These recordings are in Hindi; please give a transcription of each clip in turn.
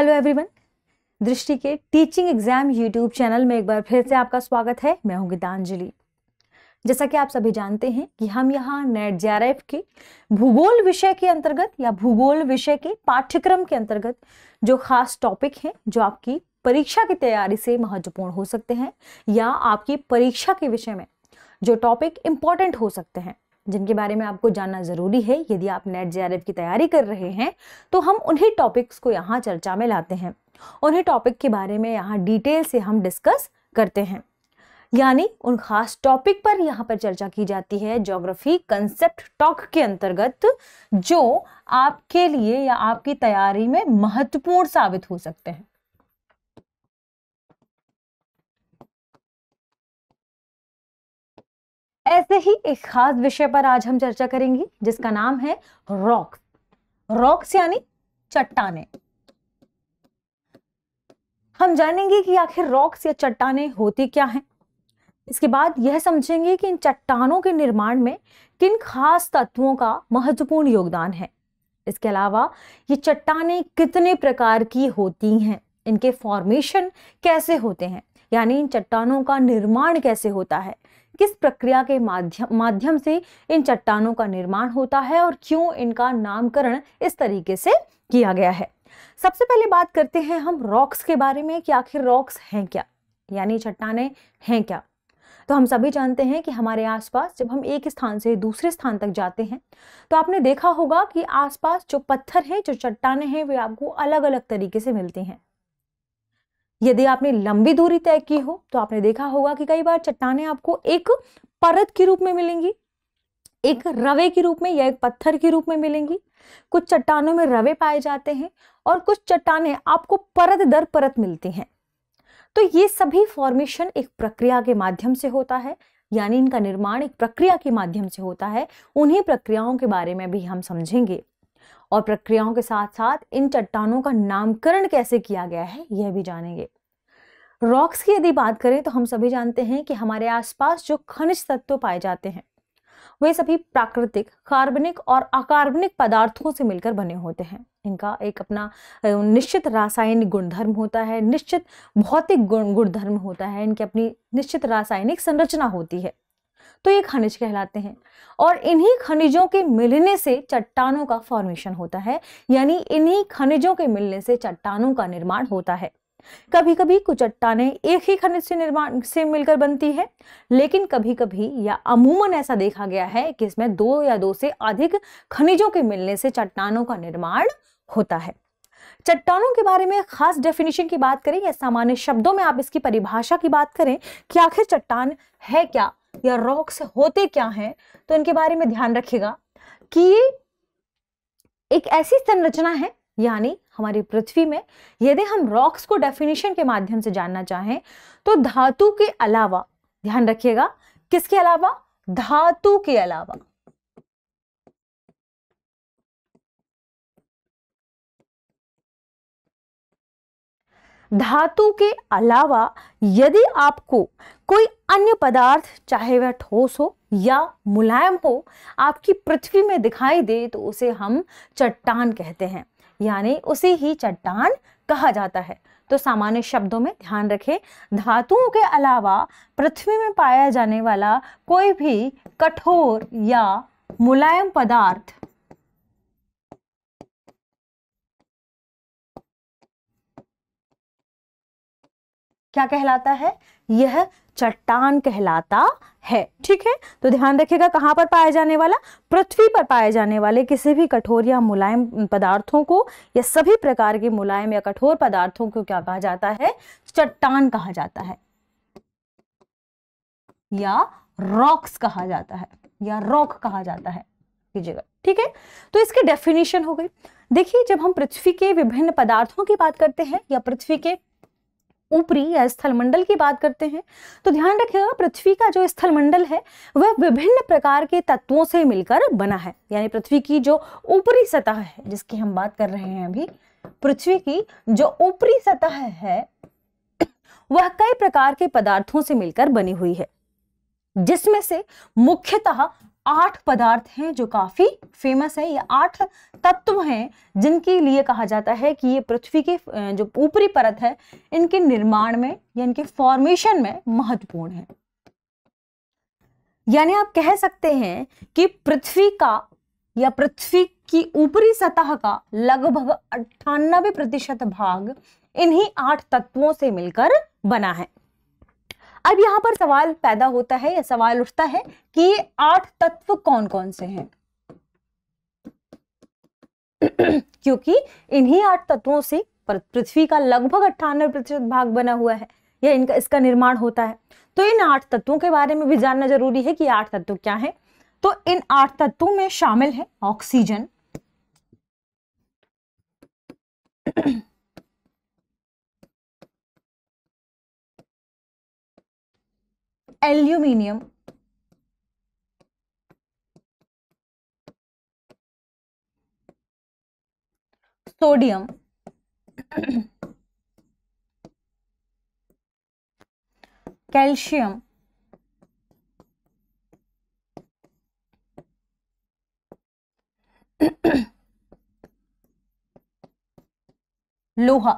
हेलो एवरीवन दृष्टि के टीचिंग एग्जाम यूट्यूब चैनल में एक बार फिर से आपका स्वागत है मैं हूं गीतांजलि जैसा कि आप सभी जानते हैं कि हम यहाँ नेट जे के भूगोल विषय के अंतर्गत या भूगोल विषय के पाठ्यक्रम के अंतर्गत जो खास टॉपिक हैं जो आपकी परीक्षा की तैयारी से महत्वपूर्ण हो सकते हैं या आपकी परीक्षा के विषय में जो टॉपिक इम्पॉर्टेंट हो सकते हैं जिनके बारे में आपको जानना ज़रूरी है यदि आप नेट जे की तैयारी कर रहे हैं तो हम उन्हीं टॉपिक्स को यहाँ चर्चा में लाते हैं उन्हीं टॉपिक के बारे में यहाँ डिटेल से हम डिस्कस करते हैं यानी उन खास टॉपिक पर यहाँ पर चर्चा की जाती है ज्योग्राफी कंसेप्ट टॉक के अंतर्गत जो आपके लिए या आपकी तैयारी में महत्वपूर्ण साबित हो सकते हैं ऐसे ही एक खास विषय पर आज हम चर्चा करेंगे जिसका नाम है रॉक्स रॉक्स यानी चट्टाने हम जानेंगे कि आखिर रॉक्स या चट्टाने होती क्या हैं इसके बाद यह समझेंगे कि इन चट्टानों के निर्माण में किन खास तत्वों का महत्वपूर्ण योगदान है इसके अलावा ये चट्टाने कितने प्रकार की होती हैं इनके फॉर्मेशन कैसे होते हैं यानी इन चट्टानों का निर्माण कैसे होता है किस प्रक्रिया के माध्यम माध्यम से इन चट्टानों का निर्माण होता है और क्यों इनका नामकरण इस तरीके से किया गया है सबसे पहले बात करते हैं हम रॉक्स के बारे में कि आखिर रॉक्स हैं क्या यानी चट्टाने हैं क्या तो हम सभी जानते हैं कि हमारे आसपास जब हम एक स्थान से दूसरे स्थान तक जाते हैं तो आपने देखा होगा कि आसपास जो पत्थर हैं जो चट्टाने हैं वे आपको अलग अलग तरीके से मिलती हैं यदि आपने लंबी दूरी तय की हो तो आपने देखा होगा कि कई बार चट्टाने आपको एक परत के रूप में मिलेंगी एक रवे के रूप में या एक पत्थर के रूप में मिलेंगी कुछ चट्टानों में रवे पाए जाते हैं और कुछ चट्टाने आपको परत दर परत मिलती हैं तो ये सभी फॉर्मेशन एक प्रक्रिया के माध्यम से होता है यानी इनका निर्माण एक प्रक्रिया के माध्यम से होता है उन्हीं प्रक्रियाओं के बारे में भी हम समझेंगे और प्रक्रियाओं के साथ साथ इन चट्टानों का नामकरण कैसे किया गया है यह भी जानेंगे रॉक्स की यदि बात करें तो हम सभी जानते हैं कि हमारे आसपास जो खनिज तत्व पाए जाते हैं वे सभी प्राकृतिक कार्बनिक और अकार्बनिक पदार्थों से मिलकर बने होते हैं इनका एक अपना निश्चित रासायनिक गुणधर्म होता है निश्चित भौतिक गुण गुणधर्म होता है इनकी अपनी निश्चित रासायनिक संरचना होती है तो ये खनिज कहलाते हैं और इन्हीं खनिजों के मिलने से चट्टानों का फॉर्मेशन होता है यानी इन्हीं खनिजों के मिलने से चट्टानों का निर्माण होता है कभी कभी कुछ चट्टाने एक ही खनिज से निर्माण से मिलकर बनती है लेकिन कभी कभी या अमूमन ऐसा देखा गया है कि इसमें दो या दो से अधिक खनिजों के मिलने से चट्टानों का निर्माण होता है चट्टानों के बारे में खास डेफिनेशन की बात करें या सामान्य शब्दों में आप इसकी परिभाषा की बात करें कि आखिर चट्टान है क्या या रॉक्स होते क्या हैं तो इनके बारे में ध्यान रखिएगा कि ये एक ऐसी संरचना है यानी हमारी पृथ्वी में यदि हम रॉक्स को डेफिनेशन के माध्यम से जानना चाहें तो धातु के अलावा ध्यान रखिएगा किसके अलावा धातु के अलावा धातु के अलावा यदि आपको कोई अन्य पदार्थ चाहे वह ठोस हो या मुलायम हो आपकी पृथ्वी में दिखाई दे तो उसे हम चट्टान कहते हैं यानी उसे ही चट्टान कहा जाता है तो सामान्य शब्दों में ध्यान रखें धातुओं के अलावा पृथ्वी में पाया जाने वाला कोई भी कठोर या मुलायम पदार्थ क्या कहलाता है यह चट्टान कहलाता है ठीक है तो ध्यान रखिएगा कहाँ पर पाया जाने वाला पृथ्वी पर पाए जाने वाले किसी भी कठोर या मुलायम पदार्थों को या सभी प्रकार के मुलायम या कठोर पदार्थों को क्या कहा जाता है चट्टान कहा जाता है या रॉक्स कहा जाता है या रॉक कहा जाता है कीजिएगा ठीक है तो इसकी डेफिनेशन हो गई देखिए जब हम पृथ्वी के विभिन्न पदार्थों की बात करते हैं या पृथ्वी के ऊपरी या स्थलमंडल की बात करते हैं तो ध्यान रखिएगा पृथ्वी का जो स्थलमंडल है वह विभिन्न प्रकार के तत्वों से मिलकर बना है यानी पृथ्वी की जो ऊपरी सतह है जिसकी हम बात कर रहे हैं अभी पृथ्वी की जो ऊपरी सतह है वह कई प्रकार के पदार्थों से मिलकर बनी हुई है जिसमें से मुख्यतः आठ पदार्थ हैं जो काफ़ी फेमस है ये आठ तत्व हैं जिनके लिए कहा जाता है कि ये पृथ्वी के जो ऊपरी परत है इनके निर्माण में या इनके फॉर्मेशन में महत्वपूर्ण है यानी आप कह सकते हैं कि पृथ्वी का या पृथ्वी की ऊपरी सतह का लगभग अट्ठानबे प्रतिशत भाग इन्हीं आठ तत्वों से मिलकर बना है अब यहाँ पर सवाल पैदा होता है या सवाल उठता है कि ये आठ तत्व कौन कौन से हैं क्योंकि इन्हीं आठ तत्वों से पृथ्वी का लगभग अट्ठानवे प्रतिशत भाग बना हुआ है या इनका इसका निर्माण होता है तो इन आठ तत्वों के बारे में भी जानना जरूरी है कि आठ तत्व क्या है तो इन आठ तत्वों में शामिल है ऑक्सीजन एल्यूमिनियम सोडियम कैल्शियम लोहा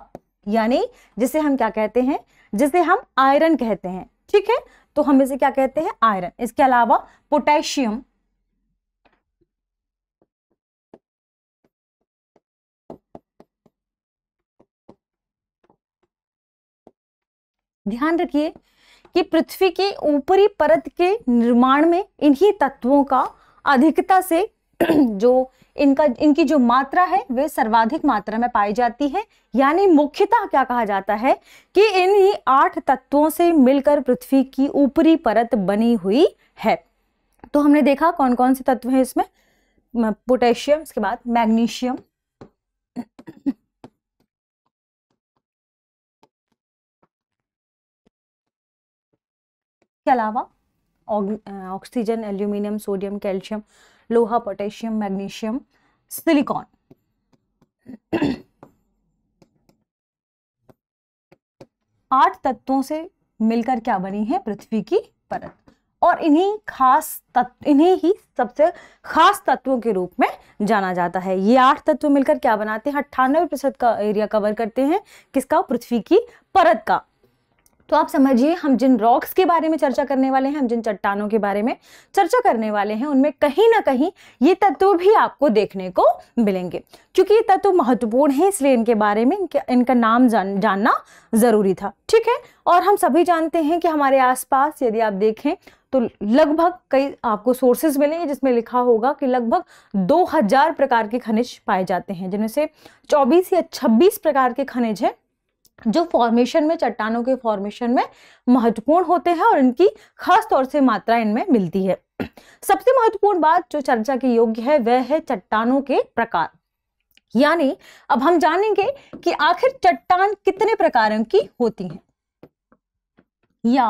यानी जिसे हम क्या कहते हैं जिसे हम आयरन कहते हैं ठीक है तो हम इसे क्या कहते हैं आयरन इसके अलावा पोटेशियम ध्यान रखिए कि पृथ्वी की ऊपरी परत के निर्माण में इन्हीं तत्वों का अधिकता से जो इनका इनकी जो मात्रा है वे सर्वाधिक मात्रा में पाई जाती है यानी मुख्यतः क्या कहा जाता है कि इन आठ तत्वों से मिलकर पृथ्वी की ऊपरी परत बनी हुई है तो हमने देखा कौन कौन से तत्व हैं इसमें पोटेशियम इसके बाद मैग्नीशियम के अलावा ऑक्सीजन एल्यूमिनियम सोडियम कैल्शियम लोहा पोटेशियम मैग्नीशियम सिलिकॉन आठ तत्वों से मिलकर क्या बनी है पृथ्वी की परत और इन्हीं खास तत्व इन्हीं ही सबसे खास तत्वों के रूप में जाना जाता है ये आठ तत्व मिलकर क्या बनाते हैं अट्ठानवे प्रतिशत का एरिया कवर करते हैं किसका पृथ्वी की परत का तो आप समझिए हम जिन रॉक्स के बारे में चर्चा करने वाले हैं हम जिन चट्टानों के बारे में चर्चा करने वाले हैं उनमें कहीं ना कहीं ये तत्व भी आपको देखने को मिलेंगे क्योंकि ये तत्व महत्वपूर्ण हैं इसलिए इनके बारे में इनका नाम जान जानना ज़रूरी था ठीक है और हम सभी जानते हैं कि हमारे आसपास यदि आप देखें तो लगभग कई आपको सोर्सेज मिलेंगे जिसमें लिखा होगा कि लगभग 2000 प्रकार के खनिज पाए जाते हैं जिनमें से 24 या 26 प्रकार के खनिज हैं जो फॉर्मेशन में चट्टानों के फॉर्मेशन में महत्वपूर्ण होते हैं और इनकी खास तौर से मात्रा इनमें मिलती है सबसे महत्वपूर्ण बात जो चर्चा के योग्य है वह है चट्टानों के प्रकार यानी अब हम जानेंगे कि आखिर चट्टान कितने प्रकारों की होती हैं या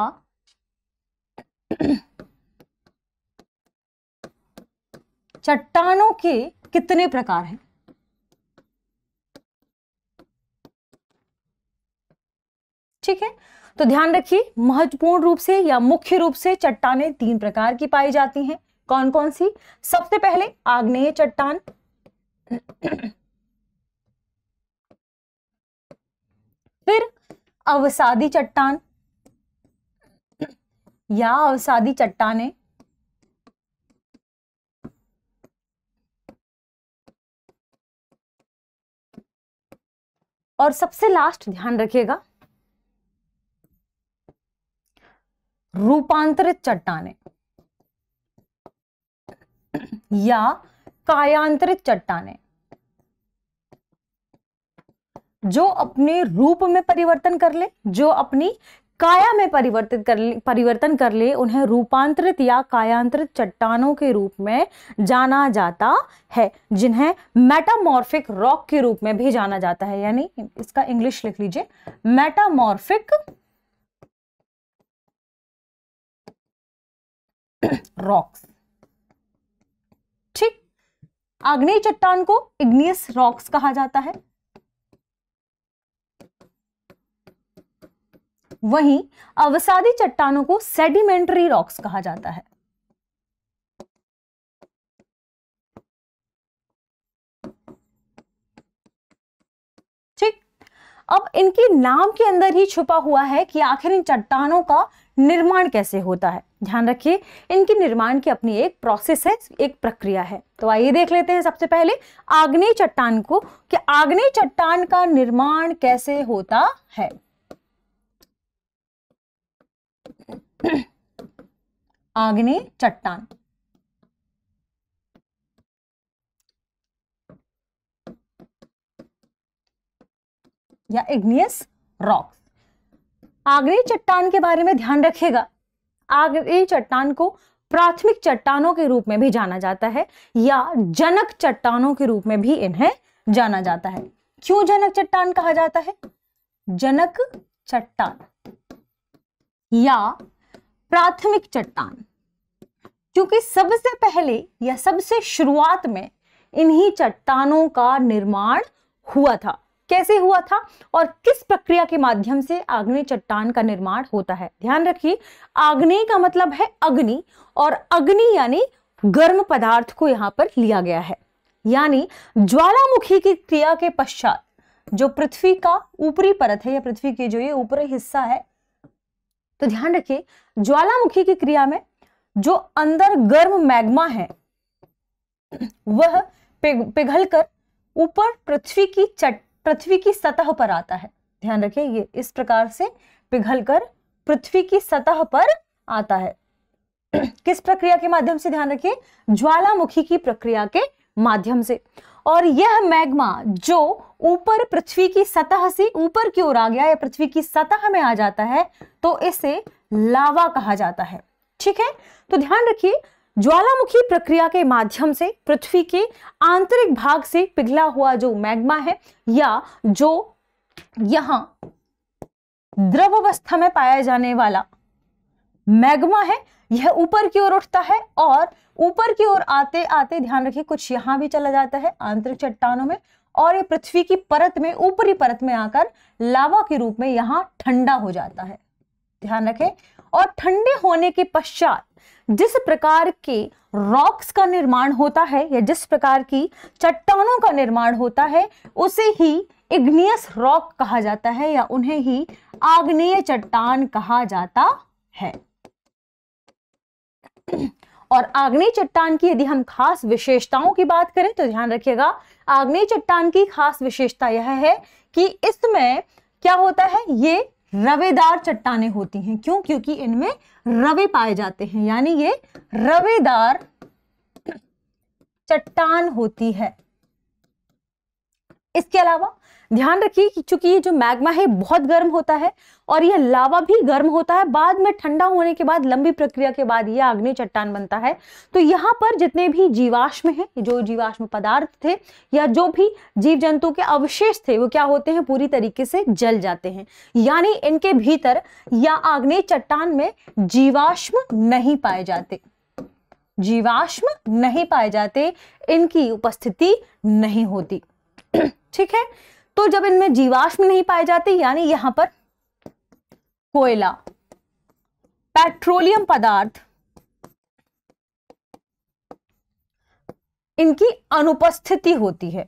चट्टानों के कितने प्रकार हैं ठीक है तो ध्यान रखिए महत्वपूर्ण रूप से या मुख्य रूप से चट्टाने तीन प्रकार की पाई जाती हैं कौन कौन सी सबसे पहले आग्नेय चट्टान फिर अवसादी चट्टान या अवसादी चट्टाने और सबसे लास्ट ध्यान रखिएगा रूपांतरित चट्टाने या कायांतरित चट्टाने जो अपने रूप में परिवर्तन कर ले जो अपनी काया में परिवर्तित कर ले परिवर्तन कर ले उन्हें रूपांतरित या कायांतरित चट्टानों के रूप में जाना जाता है जिन्हें मेटामॉर्फिक रॉक के रूप में भी जाना जाता है यानी इसका इंग्लिश लिख लीजिए मेटामॉर्फिक रॉक्स ठीक आग्नेय चट्टान को इग्नियस रॉक्स कहा जाता है वहीं अवसादी चट्टानों को सेडिमेंटरी रॉक्स कहा जाता है ठीक अब इनके नाम के अंदर ही छुपा हुआ है कि आखिर इन चट्टानों का निर्माण कैसे होता है ध्यान रखिए इनके निर्माण की अपनी एक प्रोसेस है एक प्रक्रिया है तो आइए देख लेते हैं सबसे पहले आग्नेय चट्टान को कि आग्नेय चट्टान का निर्माण कैसे होता है आग्नेय चट्टान या इग्नियस रॉक्स आग्नेय चट्टान के बारे में ध्यान रखिएगा आगे चट्टान को प्राथमिक चट्टानों के रूप में भी जाना जाता है या जनक चट्टानों के रूप में भी इन्हें जाना जाता है क्यों जनक चट्टान कहा जाता है जनक चट्टान या प्राथमिक चट्टान क्योंकि सबसे पहले या सबसे शुरुआत में इन्हीं चट्टानों का निर्माण हुआ था कैसे हुआ था और किस प्रक्रिया के माध्यम से आग्नेय चट्टान का निर्माण होता है ध्यान रखिए आग्नेय का मतलब है अग्नि और अग्नि यानी गर्म पदार्थ को यहाँ पर लिया गया है यानी ज्वालामुखी की क्रिया के पश्चात जो पृथ्वी का ऊपरी परत है या पृथ्वी के जो ये ऊपरी हिस्सा है तो ध्यान रखिए ज्वालामुखी की क्रिया में जो अंदर गर्म मैग्मा है वह पिघलकर ऊपर पृथ्वी की चट पृथ्वी की सतह पर आता है ध्यान रखिए ये इस प्रकार से पिघलकर पृथ्वी की सतह पर आता है किस प्रक्रिया के माध्यम से ध्यान रखिए ज्वालामुखी की प्रक्रिया के माध्यम से और यह मैग्मा जो ऊपर पृथ्वी की सतह से ऊपर की ओर आ गया या पृथ्वी की सतह में आ जाता है तो इसे लावा कहा जाता है ठीक है तो ध्यान रखिए ज्वालामुखी प्रक्रिया के माध्यम से पृथ्वी के आंतरिक भाग से पिघला हुआ जो मैग्मा है या जो यहां द्रव अवस्था में पाया जाने वाला मैग्मा है यह ऊपर की ओर उठता है और ऊपर की ओर आते आते ध्यान रखिए कुछ यहां भी चला जाता है आंतरिक चट्टानों में और ये पृथ्वी की परत में ऊपरी परत में आकर लावा के रूप में यहां ठंडा हो जाता है ध्यान रखें और ठंडे होने के पश्चात जिस प्रकार के रॉक्स का निर्माण होता है या जिस प्रकार की चट्टानों का निर्माण होता है उसे ही इग्नियस रॉक कहा जाता है या उन्हें ही आग्नेय चट्टान कहा जाता है और आग्नेय चट्टान की यदि हम खास विशेषताओं की बात करें तो ध्यान रखिएगा आग्नेय चट्टान की खास विशेषता यह है कि इसमें क्या होता है ये रवेदार चट्टाने होती हैं क्यों क्योंकि इनमें रवे पाए जाते हैं यानी ये रवेदार चट्टान होती है इसके अलावा ध्यान रखिए कि चूंकि ये जो मैग्मा है बहुत गर्म होता है और यह लावा भी गर्म होता है बाद में ठंडा होने के बाद लंबी प्रक्रिया के बाद यह आग्नेय चट्टान बनता है तो यहाँ पर जितने भी जीवाश्म हैं जो जीवाश्म पदार्थ थे या जो भी जीव जंतु के अवशेष थे वो क्या होते हैं पूरी तरीके से जल जाते हैं यानी इनके भीतर या आग्नेय चट्टान में जीवाश्म नहीं पाए जाते जीवाश्म नहीं पाए जाते इनकी उपस्थिति नहीं होती ठीक है तो जब इनमें जीवाश्म नहीं पाए जाते यानी यहां पर कोयला पेट्रोलियम पदार्थ इनकी अनुपस्थिति होती है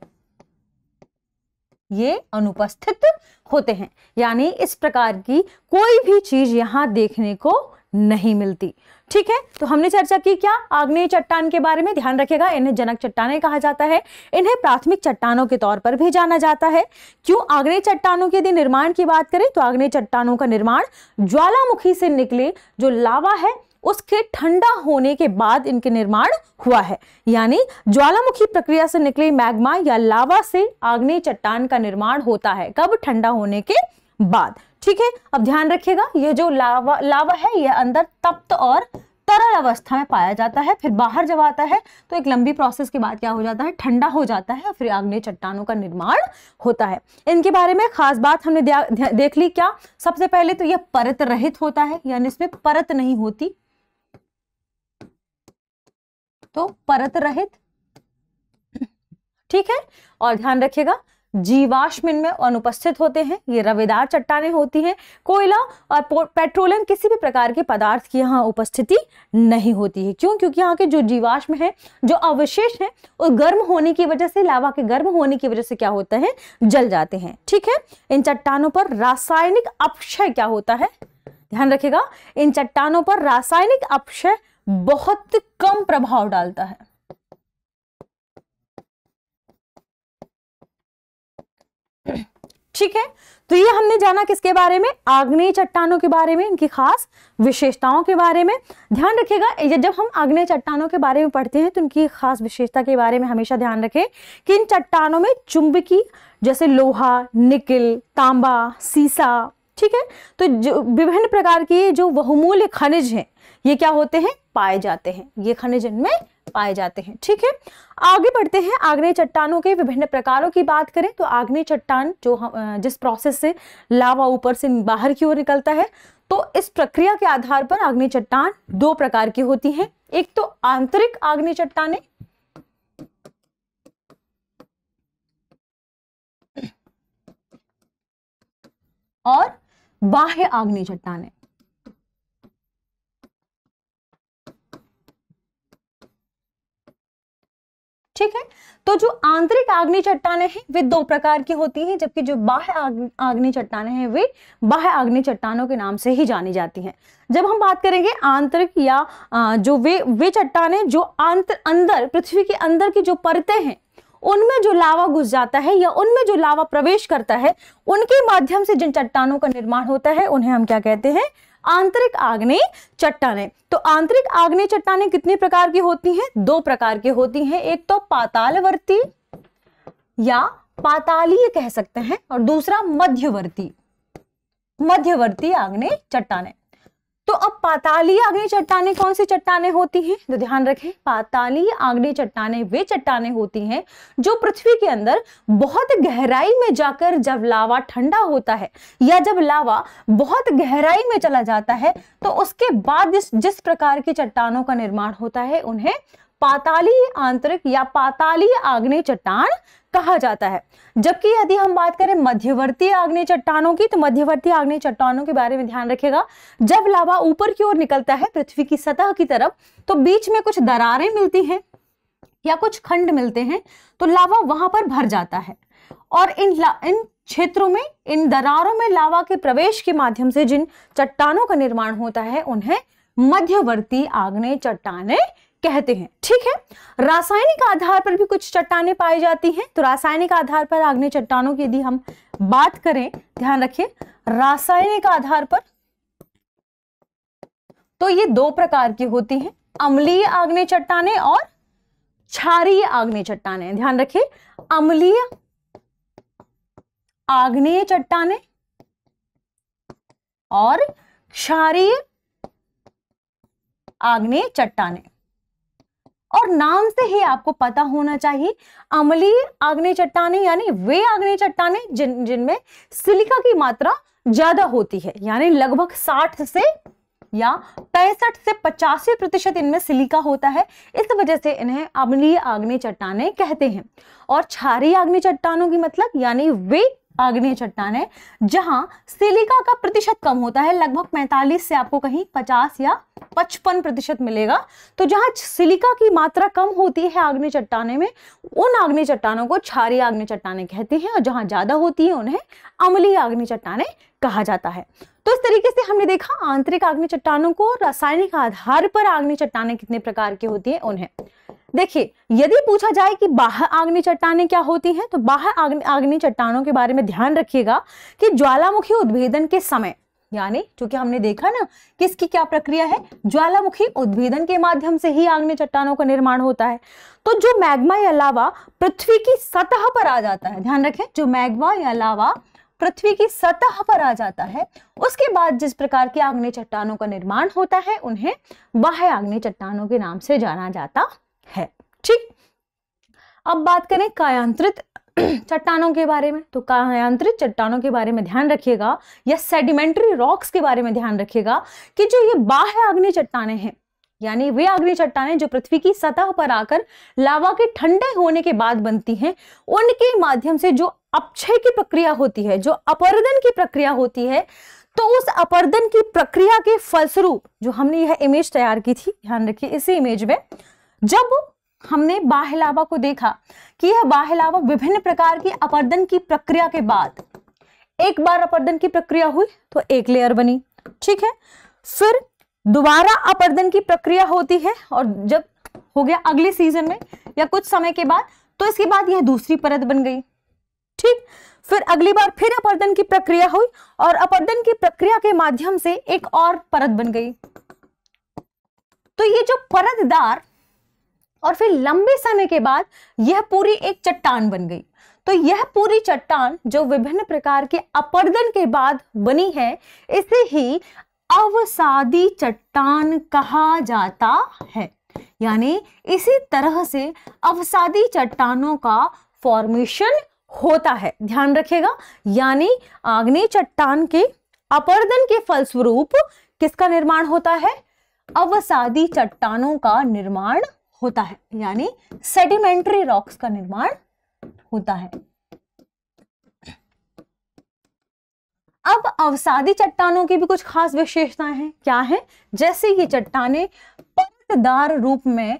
ये अनुपस्थित होते हैं यानी इस प्रकार की कोई भी चीज यहां देखने को नहीं मिलती ठीक है तो हमने चर्चा की क्या आग्नेय चट्टान के बारे में ध्यान रखेगा इन्हें जनक चट्टाने कहा जाता है इन्हें प्राथमिक चट्टानों के तौर पर भी जाना जाता है क्यों आग्नेय चट्टानों के यदि निर्माण की बात करें तो आग्नेय चट्टानों का निर्माण ज्वालामुखी से निकले जो लावा है उसके ठंडा होने के बाद इनके निर्माण हुआ है यानी ज्वालामुखी प्रक्रिया से निकले मैग्मा या लावा से आग्नेय चट्टान का निर्माण होता है कब ठंडा होने के बाद ठीक है अब ध्यान रखिएगा ये जो लावा लावा है ये अंदर तप्त और तरल अवस्था में पाया जाता है फिर बाहर जब आता है तो एक लंबी प्रोसेस के बाद क्या हो जाता है ठंडा हो जाता है फिर आग्नेय चट्टानों का निर्माण होता है इनके बारे में खास बात हमने देख ली क्या सबसे पहले तो यह परत रहित होता है यानी इसमें परत नहीं होती तो परत रहित ठीक है और ध्यान रखिएगा जीवाश्म में अनुपस्थित होते हैं ये रवेदार चट्टाने होती हैं कोयला और पेट्रोलियम किसी भी प्रकार के पदार्थ की यहाँ उपस्थिति नहीं होती है क्यों क्योंकि यहाँ के जो जीवाश्म हैं जो अवशेष हैं वो गर्म होने की वजह से लावा के गर्म होने की वजह से क्या होता है जल जाते हैं ठीक है इन चट्टानों पर रासायनिक अपक्षय क्या होता है ध्यान रखेगा इन चट्टानों पर रासायनिक अपक्षय बहुत कम प्रभाव डालता है ठीक है तो ये हमने जाना किसके बारे में आग्नेय चट्टानों के बारे में इनकी खास विशेषताओं के बारे में ध्यान रखिएगा जब हम आग्नेय चट्टानों के बारे में पढ़ते हैं तो इनकी खास विशेषता के बारे में हमेशा ध्यान रखें कि इन चट्टानों में चुंबकी जैसे लोहा निकिल तांबा सीसा ठीक है तो जो विभिन्न प्रकार के जो बहुमूल्य खनिज हैं ये क्या होते हैं पाए जाते हैं ये खनिज इनमें पाए जाते हैं ठीक है आगे बढ़ते हैं आग्नेय चट्टानों के विभिन्न प्रकारों की बात करें तो आग्नेय चट्टान जो जिस प्रोसेस से लावा ऊपर से बाहर की ओर निकलता है तो इस प्रक्रिया के आधार पर आग्नेय चट्टान दो प्रकार की होती हैं एक तो आंतरिक आग्नेय चट्टाने और बाह्य आग्नेय चट्टाने ठीक है तो जो आंतरिक आग्नि चट्टाने हैं वे दो प्रकार की होती हैं जबकि जो बाह्य आग्नि चट्टाने हैं वे बाह्य आग्नि चट्टानों के नाम से ही जानी जाती हैं जब हम बात करेंगे आंतरिक या जो वे वे चट्टाने जो आंत अंदर पृथ्वी के अंदर की जो परतें हैं उनमें जो लावा घुस जाता है या उनमें जो लावा प्रवेश करता है उनके माध्यम से जिन चट्टानों का निर्माण होता है उन्हें हम क्या कहते हैं आंतरिक आग्नेय चट्टाने तो आंतरिक आग्नेय चट्टाने कितने प्रकार की होती हैं दो प्रकार की होती हैं एक तो पातालवर्ती या पातालीय कह सकते हैं और दूसरा मध्यवर्ती मध्यवर्ती आग्नेय चट्टाने तो अब पाताली आग्नेय चट्टाने कौन सी चट्टाने होती हैं तो ध्यान रखें पाताली आग्नेय चट्टाने वे चट्टाने होती हैं जो पृथ्वी के अंदर बहुत गहराई में जाकर जब लावा ठंडा होता है या जब लावा बहुत गहराई में चला जाता है तो उसके बाद जिस जिस प्रकार की चट्टानों का निर्माण होता है उन्हें पाताली आंतरिक या पाताली आग्नेय चट्टान कहा जाता है जबकि यदि हम बात करें मध्यवर्ती आग्नेय चट्टानों की तो मध्यवर्ती आग्नेय चट्टानों के बारे में ध्यान रखेगा जब लावा ऊपर की ओर निकलता है पृथ्वी की सतह की तरफ तो बीच में कुछ दरारें मिलती हैं या कुछ खंड मिलते हैं तो लावा वहां पर भर जाता है और इन इन क्षेत्रों में इन दरारों में लावा के प्रवेश के माध्यम से जिन चट्टानों का निर्माण होता है उन्हें मध्यवर्ती आग्नेय चट्टाने कहते हैं ठीक है रासायनिक आधार पर भी कुछ चट्टाने पाई जाती हैं तो रासायनिक आधार पर आग्नेय चट्टानों की यदि हम बात करें ध्यान रखिए रासायनिक आधार पर तो ये दो प्रकार की होती हैं अम्लीय आग्नेय चट्टाने और क्षारीय आग्नेय चट्टाने ध्यान रखिए अम्लीय आग्नेय चट्टाने और क्षारीय आग्नेय चट्टाने और नाम से ही आपको पता होना चाहिए अम्लीय आग्ने चट्टाने यानी वे आग्ने चट्टाने जिन जिनमें सिलिका की मात्रा ज्यादा होती है यानी लगभग 60 से या पैंसठ से पचासी प्रतिशत इनमें सिलिका होता है इस वजह से इन्हें अम्लीय आग्ने चट्टाने कहते हैं और छारी आग्ने चट्टानों की मतलब यानी वे आग्नेय चट्टान है जहां सिलिका का प्रतिशत कम होता है लगभग 45 से आपको कहीं 50 या 55 प्रतिशत मिलेगा तो जहां सिलिका की मात्रा कम होती है आग्नेय चट्टाने में उन आग्नेय चट्टानों को क्षारी आग्नेय चट्टाने कहते हैं और जहां ज्यादा होती है उन्हें अमली आग्नेय चट्टाने कहा जाता है तो इस तरीके से हमने देखा आंतरिक आग्नि चट्टानों को रासायनिक आधार पर आग्नि चट्टाने कितने प्रकार की होती है उन्हें देखिए यदि पूछा जाए कि बाह्य आग्नि चट्टाने क्या होती हैं तो बाह्य आग्नि आग्नि चट्टानों के बारे में ध्यान रखिएगा कि ज्वालामुखी उद्भेदन के समय यानी चूंकि हमने देखा ना किसकी क्या प्रक्रिया है ज्वालामुखी उद्भेदन के माध्यम से ही आग्नि चट्टानों का निर्माण होता है तो जो मैग्मा या लावा पृथ्वी की सतह पर आ जाता है ध्यान रखें जो मैग्मा या लावा पृथ्वी की सतह पर आ जाता है उसके बाद जिस प्रकार की आग्नेय चट्टानों का निर्माण होता है उन्हें बाह्य आग्नेय चट्टानों के नाम से जाना जाता है ठीक अब बात करें कायांत्रित चट्टानों के बारे में तो कायांत्रित चट्टानों के बारे में ध्यान रखिएगा या सेडिमेंट्री रॉक्स के बारे में ध्यान रखिएगा कि जो ये बाह्य आग्नेय चट्टाने हैं यानी वे आग्नेय चट्टाने जो पृथ्वी की सतह पर आकर लावा के ठंडे होने के बाद बनती हैं उनके माध्यम से जो अपक्षय की प्रक्रिया होती है जो अपर्दन की प्रक्रिया होती है तो उस अपर्दन की प्रक्रिया के फलस्वरूप जो हमने यह इमेज तैयार की थी ध्यान रखिए इसी इमेज में जब हमने बाहलावा को देखा कि यह बाहलावा विभिन्न प्रकार की अपर्दन की प्रक्रिया के बाद एक बार अपर्दन की प्रक्रिया हुई तो एक लेयर बनी ठीक है फिर दोबारा अपर्दन की प्रक्रिया होती है और जब हो गया अगले सीजन में या कुछ समय के बाद तो इसके बाद यह दूसरी परत बन गई ठीक फिर अगली बार फिर अपर्दन की प्रक्रिया हुई और अपर्दन की प्रक्रिया के माध्यम से एक और परत बन गई तो ये जो परतदार और फिर लंबे समय के बाद यह पूरी एक चट्टान बन गई तो यह पूरी चट्टान जो विभिन्न प्रकार के अपर्दन के बाद बनी है इसे ही अवसादी चट्टान कहा जाता है यानी इसी तरह से अवसादी चट्टानों का फॉर्मेशन होता है ध्यान रखिएगा यानी आग्नेय चट्टान के अपर्दन के फलस्वरूप किसका निर्माण होता है अवसादी चट्टानों का निर्माण होता है यानी सेडिमेंट्री रॉक्स का निर्माण होता है अब अवसादी चट्टानों की भी कुछ खास विशेषताएं हैं क्या है जैसे ये चट्टाने परतदार रूप में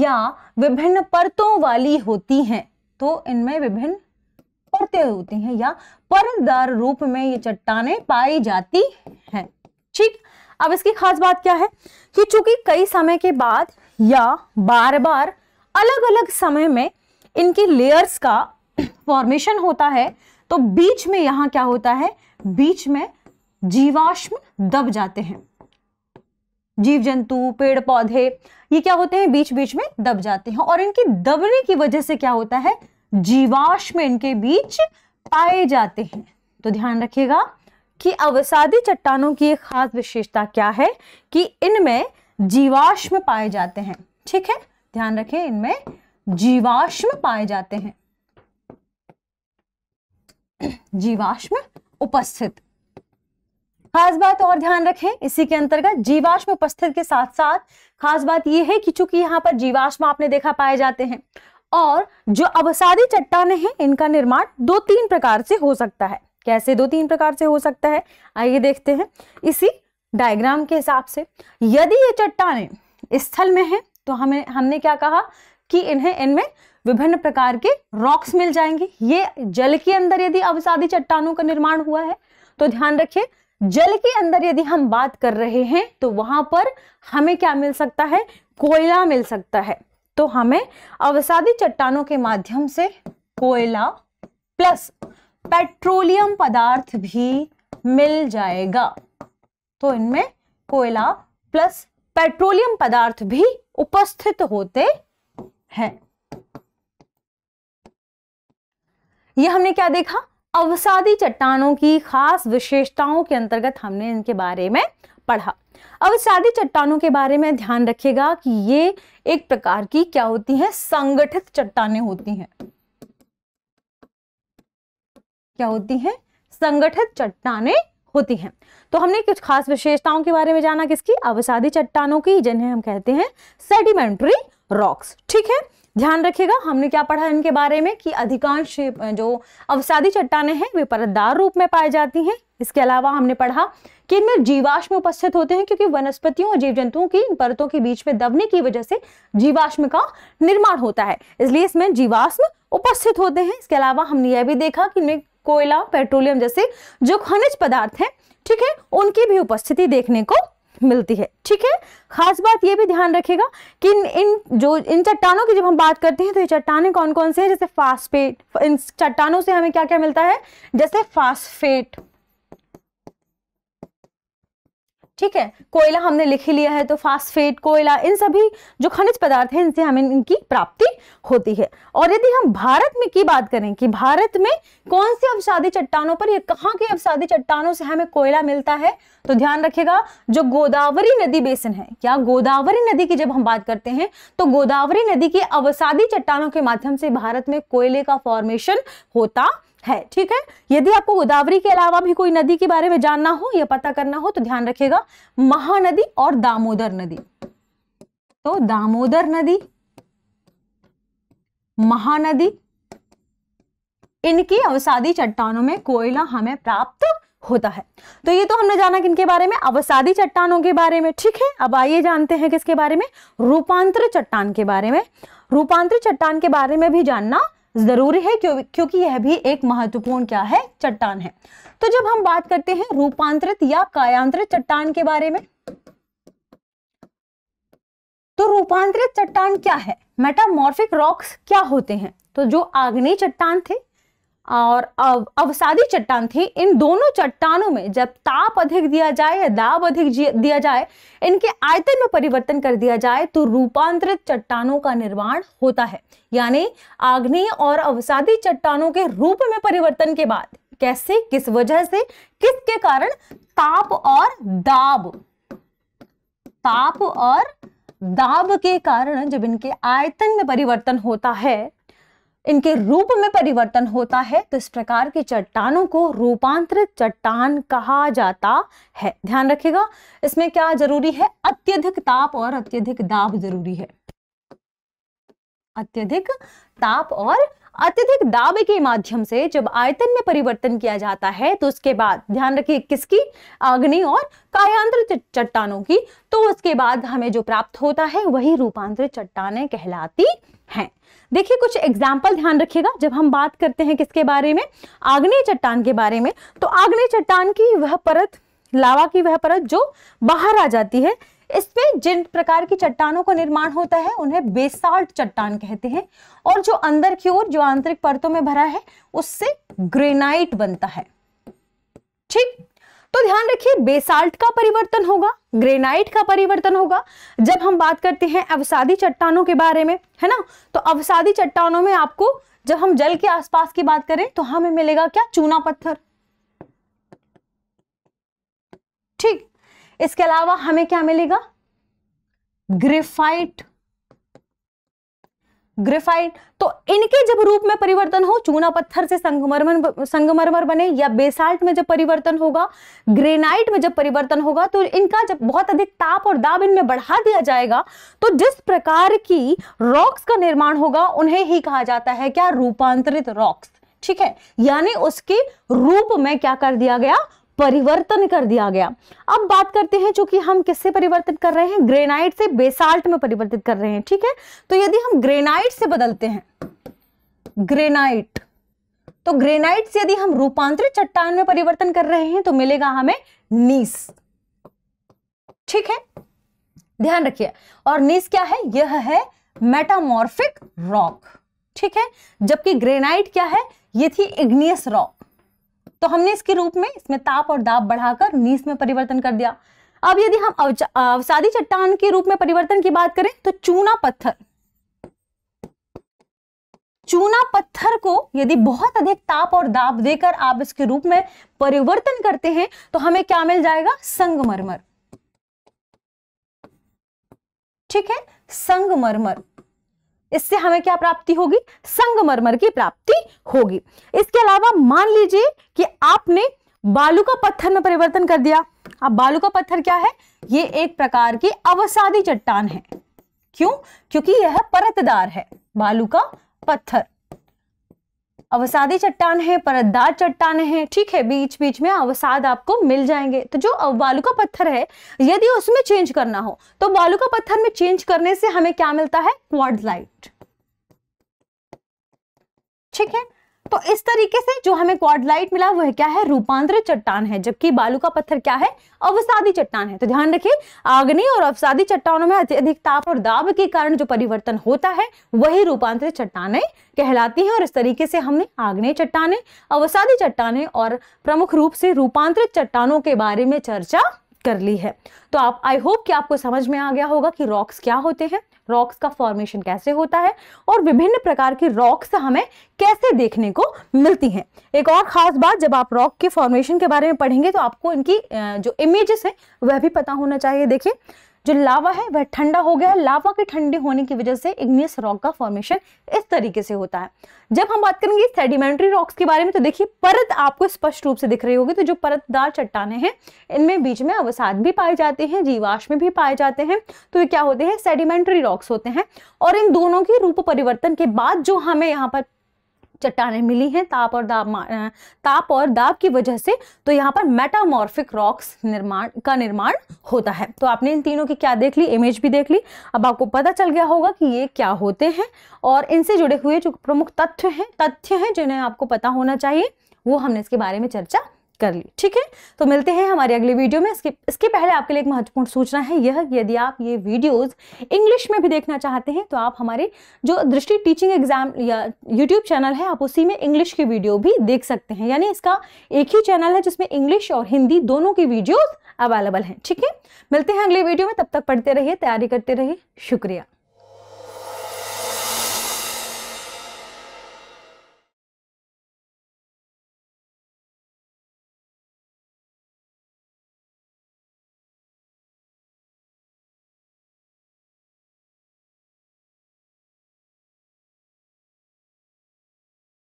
या विभिन्न परतों वाली होती हैं तो इनमें विभिन्न परतें होते हैं या परदार रूप में ये चट्टाने पाई जाती हैं ठीक अब इसकी खास बात क्या है कि चूंकि कई समय के बाद या बार बार अलग अलग समय में इनके लेयर्स का फॉर्मेशन होता है तो बीच में यहां क्या होता है बीच में जीवाश्म दब जाते हैं जीव जंतु पेड़ पौधे ये क्या होते हैं बीच बीच में दब जाते हैं और इनकी दबने की वजह से क्या होता है जीवाश्म इनके बीच पाए जाते हैं तो ध्यान रखिएगा कि अवसादी चट्टानों की एक खास विशेषता क्या है कि इनमें जीवाश्म पाए जाते हैं ठीक है ध्यान रखें इनमें जीवाश्म पाए जाते हैं जीवाश्म उपस्थित खास बात और ध्यान रखें इसी के अंतर्गत जीवाश्म उपस्थित के साथ साथ खास बात यह है कि चूंकि यहां पर जीवाश्म आपने देखा पाए जाते हैं और जो अवसादी चट्टाने हैं इनका निर्माण दो तीन प्रकार से हो सकता है कैसे दो तीन प्रकार से हो सकता है आइए देखते हैं इसी डायग्राम के हिसाब से यदि ये चट्टाने स्थल में है तो हमें हमने क्या कहा कि इन्हें इनमें विभिन्न प्रकार के रॉक्स मिल जाएंगे ये जल के अंदर यदि अवसादी चट्टानों का निर्माण हुआ है तो ध्यान रखिए जल के अंदर यदि हम बात कर रहे हैं तो वहां पर हमें क्या मिल सकता है कोयला मिल सकता है तो हमें अवसादी चट्टानों के माध्यम से कोयला प्लस पेट्रोलियम पदार्थ भी मिल जाएगा तो इनमें कोयला प्लस पेट्रोलियम पदार्थ भी उपस्थित होते हैं यह हमने क्या देखा अवसादी चट्टानों की खास विशेषताओं के अंतर्गत हमने इनके बारे में पढ़ा अब सारी चट्टानों के बारे में ध्यान रखिएगा कि ये एक प्रकार की क्या होती हैं संगठित चट्टाने होती हैं क्या होती हैं संगठित चट्टाने होती हैं तो हमने कुछ खास विशेषताओं के बारे में जाना किसकी अवसादी चट्टानों की जिन्हें हम कहते हैं सेडिमेंट्री रॉक्स ठीक है ध्यान रखिएगा हमने क्या पढ़ा इनके बारे में कि अधिकांश जो अवसादी चट्टाने हैं वे परतदार रूप में पाई जाती हैं इसके अलावा हमने पढ़ा कि इनमें जीवाश्म उपस्थित होते हैं क्योंकि वनस्पतियों और जीव जंतुओं की परतों के बीच में दबने की वजह से जीवाश्म का निर्माण होता है इसलिए इसमें जीवाश्म उपस्थित होते हैं इसके अलावा हमने यह भी देखा कि इनमें कोयला पेट्रोलियम जैसे जो खनिज पदार्थ हैं ठीक है उनकी भी उपस्थिति देखने को मिलती है ठीक है खास बात यह भी ध्यान रखेगा कि इन इन जो इन चट्टानों की जब हम बात करते हैं तो ये चट्टाने कौन कौन से हैं जैसे फास्फेट इन चट्टानों से हमें क्या क्या मिलता है जैसे फास्फेट ठीक है कोयला हमने लिख ही लिया है तो फास्फेट कोयला इन सभी जो खनिज पदार्थ हैं इनसे हमें इनकी प्राप्ति होती है और यदि हम भारत में की बात करें कि भारत में कौन सी अवसादी चट्टानों पर या कहाँ की अवसादी चट्टानों से हमें कोयला मिलता है तो ध्यान रखिएगा जो गोदावरी नदी बेसन है या गोदावरी नदी की जब हम बात करते हैं तो गोदावरी नदी की अवसादी चट्टानों के माध्यम से भारत में कोयले का फॉर्मेशन होता है है ठीक है यदि आपको गोदावरी के अलावा भी कोई नदी के बारे में जानना हो या पता करना हो तो ध्यान रखिएगा महानदी और दामोदर नदी तो दामोदर नदी महानदी इनकी अवसादी चट्टानों में कोयला हमें प्राप्त होता है तो ये तो हमने जाना किनके बारे में अवसादी चट्टानों के बारे में ठीक है अब आइए जानते हैं किसके बारे में रूपांतर चट्टान के बारे में रूपांतर चट्टान के बारे में भी जानना ज़रूरी है क्यों क्योंकि यह भी एक महत्वपूर्ण क्या है चट्टान है तो जब हम बात करते हैं रूपांतरित या कायांतरित चट्टान के बारे में तो रूपांतरित चट्टान क्या है मेटामॉर्फिक रॉक्स क्या होते हैं तो जो आग्नेय चट्टान थे और अव, अवसादी चट्टान थी इन दोनों चट्टानों में जब ताप अधिक दिया जाए या दाब अधिक दिया जाए इनके आयतन में परिवर्तन कर दिया जाए तो रूपांतरित चट्टानों का निर्माण होता है यानी आग्नेय और अवसादी चट्टानों के रूप में परिवर्तन के बाद कैसे किस वजह से किसके कारण ताप और दाब ताप और दाब के कारण जब इनके आयतन में परिवर्तन होता है इनके रूप में परिवर्तन होता है तो इस प्रकार की चट्टानों को रूपांतरित चट्टान कहा जाता है ध्यान रखिएगा इसमें क्या जरूरी है अत्यधिक ताप और अत्यधिक दाब जरूरी है अत्यधिक ताप और अत्यधिक दाब के माध्यम से जब आयतन में परिवर्तन किया जाता है तो उसके बाद ध्यान रखिए किसकी अग्नि और कायांतरित चट्टानों की तो उसके बाद हमें जो प्राप्त होता है वही रूपांतरित चट्टाने कहलाती हैं देखिए कुछ एग्जाम्पल ध्यान रखिएगा जब हम बात करते हैं किसके बारे में आग्नेय चट्टान के बारे में तो आग्नेय चट्टान की वह परत लावा की वह परत जो बाहर आ जाती है इसमें जिन प्रकार की चट्टानों का निर्माण होता है उन्हें बेसाल्ट चट्टान कहते हैं और जो अंदर की ओर जो आंतरिक परतों में भरा है उससे ग्रेनाइट बनता है ठीक तो ध्यान रखिए बेसाल्ट का परिवर्तन होगा ग्रेनाइट का परिवर्तन होगा जब हम बात करते हैं अवसादी चट्टानों के बारे में है ना तो अवसादी चट्टानों में आपको जब हम जल के आसपास की बात करें तो हमें मिलेगा क्या चूना पत्थर ठीक इसके अलावा हमें क्या मिलेगा ग्रेफाइट ग्रेफाइट तो इनके जब रूप में परिवर्तन हो चूना पत्थर से संगमरमर संगमरमर बने या बेसाल्ट में जब परिवर्तन होगा ग्रेनाइट में जब परिवर्तन होगा तो इनका जब बहुत अधिक ताप और दाब इनमें बढ़ा दिया जाएगा तो जिस प्रकार की रॉक्स का निर्माण होगा उन्हें ही कहा जाता है क्या रूपांतरित रॉक्स ठीक है यानी उसके रूप में क्या कर दिया गया परिवर्तन कर दिया गया अब बात करते हैं चूंकि हम किससे परिवर्तित कर रहे हैं ग्रेनाइट से बेसाल्ट में परिवर्तित कर रहे हैं ठीक है तो यदि हम ग्रेनाइट से बदलते हैं ग्रेनाइट तो ग्रेनाइट से यदि हम रूपांतरित चट्टान में परिवर्तन कर रहे हैं तो मिलेगा हमें नीस ठीक है ध्यान रखिए और नीस क्या है यह है मेटामॉर्फिक रॉक ठीक है जबकि ग्रेनाइट क्या है यह थी इग्नियस रॉक तो हमने इसके रूप में इसमें ताप और दाब बढ़ाकर नीस में परिवर्तन कर दिया अब यदि हम अवसादी चट्टान के रूप में परिवर्तन की बात करें तो चूना पत्थर चूना पत्थर को यदि बहुत अधिक ताप और दाब देकर आप इसके रूप में परिवर्तन करते हैं तो हमें क्या मिल जाएगा संगमरमर ठीक है संगमरमर इससे हमें क्या प्राप्ति होगी संगमरमर की प्राप्ति होगी इसके अलावा मान लीजिए कि आपने बालू का पत्थर में परिवर्तन कर दिया अब बालू का पत्थर क्या है ये एक प्रकार की अवसादी चट्टान है क्यों क्योंकि यह परतदार है बालू का पत्थर अवसादी चट्टान है परतदार चट्टान है ठीक है बीच बीच में अवसाद आपको मिल जाएंगे तो जो वालू का पत्थर है यदि उसमें चेंज करना हो तो वालू का पत्थर में चेंज करने से हमें क्या मिलता है क्वाडलाइट ठीक है तो इस तरीके से जो हमें क्वाडलाइट मिला वह क्या है रूपांतरित चट्टान है जबकि बालू का पत्थर क्या है अवसादी चट्टान है तो ध्यान रखिए आग्नि और अवसादी चट्टानों में अधिक ताप और दाब के कारण जो परिवर्तन होता है वही रूपांतरित चट्टाने कहलाती है और इस तरीके से हमने आग्नेय चट्टाने अवसादी चट्टाने और प्रमुख रूप से रूपांतरित चट्टानों के बारे में चर्चा कर ली है तो आप आई होप कि आपको समझ में आ गया होगा कि रॉक्स क्या होते हैं रॉक्स का फॉर्मेशन कैसे होता है और विभिन्न प्रकार की रॉक्स हमें कैसे देखने को मिलती हैं एक और ख़ास बात जब आप रॉक के फॉर्मेशन के बारे में पढ़ेंगे तो आपको इनकी जो इमेजेस हैं वह भी पता होना चाहिए देखिए जो लावा है वह ठंडा हो गया है लावा के ठंडे होने की वजह से इग्नियस रॉक का फॉर्मेशन इस तरीके से होता है जब हम बात करेंगे सेडिमेंट्री रॉक्स के बारे में तो देखिए परत आपको स्पष्ट रूप से दिख रही होगी तो जो परतदार चट्टाने हैं इनमें बीच में अवसाद भी पाए जाते हैं जीवाश्म भी पाए जाते हैं तो ये क्या होते हैं सेडिमेंट्री रॉक्स होते हैं और इन दोनों के रूप परिवर्तन के बाद जो हमें यहाँ पर चट्टाने मिली हैं ताप और दाब ताप और दाब की वजह से तो यहाँ पर मेटामॉर्फिक रॉक्स निर्माण का निर्माण होता है तो आपने इन तीनों की क्या देख ली इमेज भी देख ली अब आपको पता चल गया होगा कि ये क्या होते हैं और इनसे जुड़े हुए जो प्रमुख तथ्य हैं तथ्य हैं जिन्हें आपको पता होना चाहिए वो हमने इसके बारे में चर्चा कर ली ठीक है तो मिलते हैं हमारे अगले वीडियो में इसके इसके पहले आपके लिए एक महत्वपूर्ण सूचना है यह यदि आप ये वीडियोस इंग्लिश में भी देखना चाहते हैं तो आप हमारे जो दृष्टि टीचिंग एग्जाम या यूट्यूब चैनल है आप उसी में इंग्लिश की वीडियो भी देख सकते हैं यानी इसका एक ही चैनल है जिसमें इंग्लिश और हिंदी दोनों की वीडियोज अवेलेबल हैं ठीक है मिलते हैं अगले वीडियो में तब तक पढ़ते रहिए तैयारी करते रहिए शुक्रिया